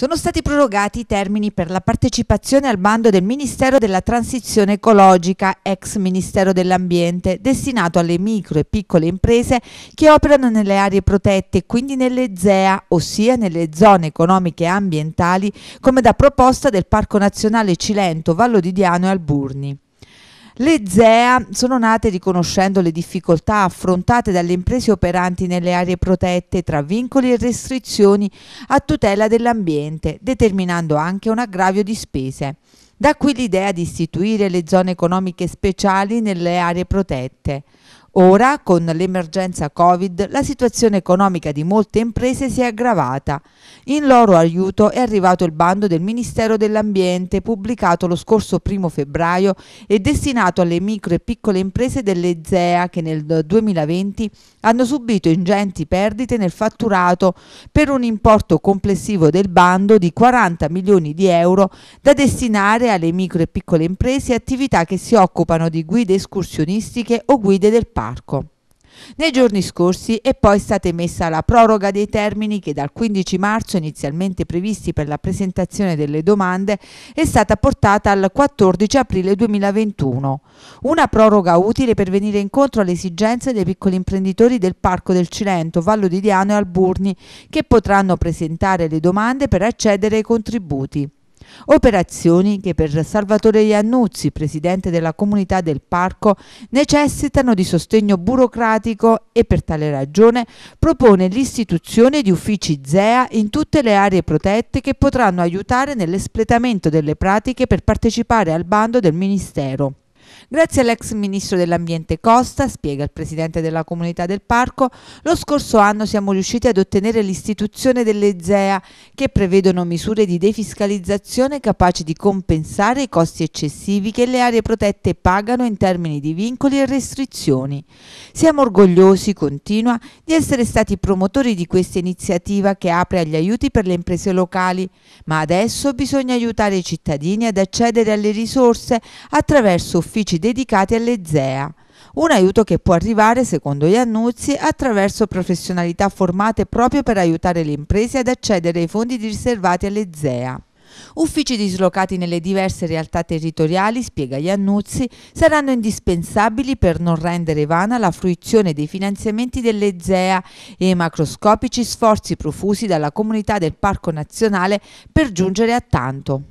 sono stati prorogati i termini per la partecipazione al bando del Ministero della Transizione Ecologica, ex Ministero dell'Ambiente, destinato alle micro e piccole imprese che operano nelle aree protette, quindi nelle ZEA, ossia nelle zone economiche e ambientali, come da proposta del Parco Nazionale Cilento, Vallo di Diano e Alburni. Le ZEA sono nate riconoscendo le difficoltà affrontate dalle imprese operanti nelle aree protette tra vincoli e restrizioni a tutela dell'ambiente, determinando anche un aggravio di spese. Da qui l'idea di istituire le zone economiche speciali nelle aree protette. Ora, con l'emergenza Covid, la situazione economica di molte imprese si è aggravata. In loro aiuto è arrivato il bando del Ministero dell'Ambiente, pubblicato lo scorso 1 febbraio e destinato alle micro e piccole imprese delle ZEA che nel 2020 hanno subito ingenti perdite nel fatturato per un importo complessivo del bando di 40 milioni di euro da destinare alle micro e piccole imprese e attività che si occupano di guide escursionistiche o guide del parco parco. Nei giorni scorsi è poi stata emessa la proroga dei termini che dal 15 marzo inizialmente previsti per la presentazione delle domande è stata portata al 14 aprile 2021. Una proroga utile per venire incontro alle esigenze dei piccoli imprenditori del Parco del Cilento, Vallo di Diano e Alburni che potranno presentare le domande per accedere ai contributi. Operazioni che per Salvatore Iannuzzi, presidente della comunità del parco, necessitano di sostegno burocratico e per tale ragione propone l'istituzione di uffici ZEA in tutte le aree protette che potranno aiutare nell'espletamento delle pratiche per partecipare al bando del Ministero. Grazie all'ex ministro dell'ambiente Costa, spiega il presidente della comunità del parco, lo scorso anno siamo riusciti ad ottenere l'istituzione delle ZEA che prevedono misure di defiscalizzazione capaci di compensare i costi eccessivi che le aree protette pagano in termini di vincoli e restrizioni. Siamo orgogliosi, continua, di essere stati promotori di questa iniziativa che apre agli aiuti per le imprese locali, ma adesso bisogna aiutare i cittadini ad accedere alle risorse attraverso uffici uffici dedicati alle ZEA, un aiuto che può arrivare, secondo gli annunzi, attraverso professionalità formate proprio per aiutare le imprese ad accedere ai fondi riservati alle ZEA. Uffici dislocati nelle diverse realtà territoriali, spiega gli annunzi, saranno indispensabili per non rendere vana la fruizione dei finanziamenti delle ZEA e i macroscopici sforzi profusi dalla comunità del Parco Nazionale per giungere a tanto.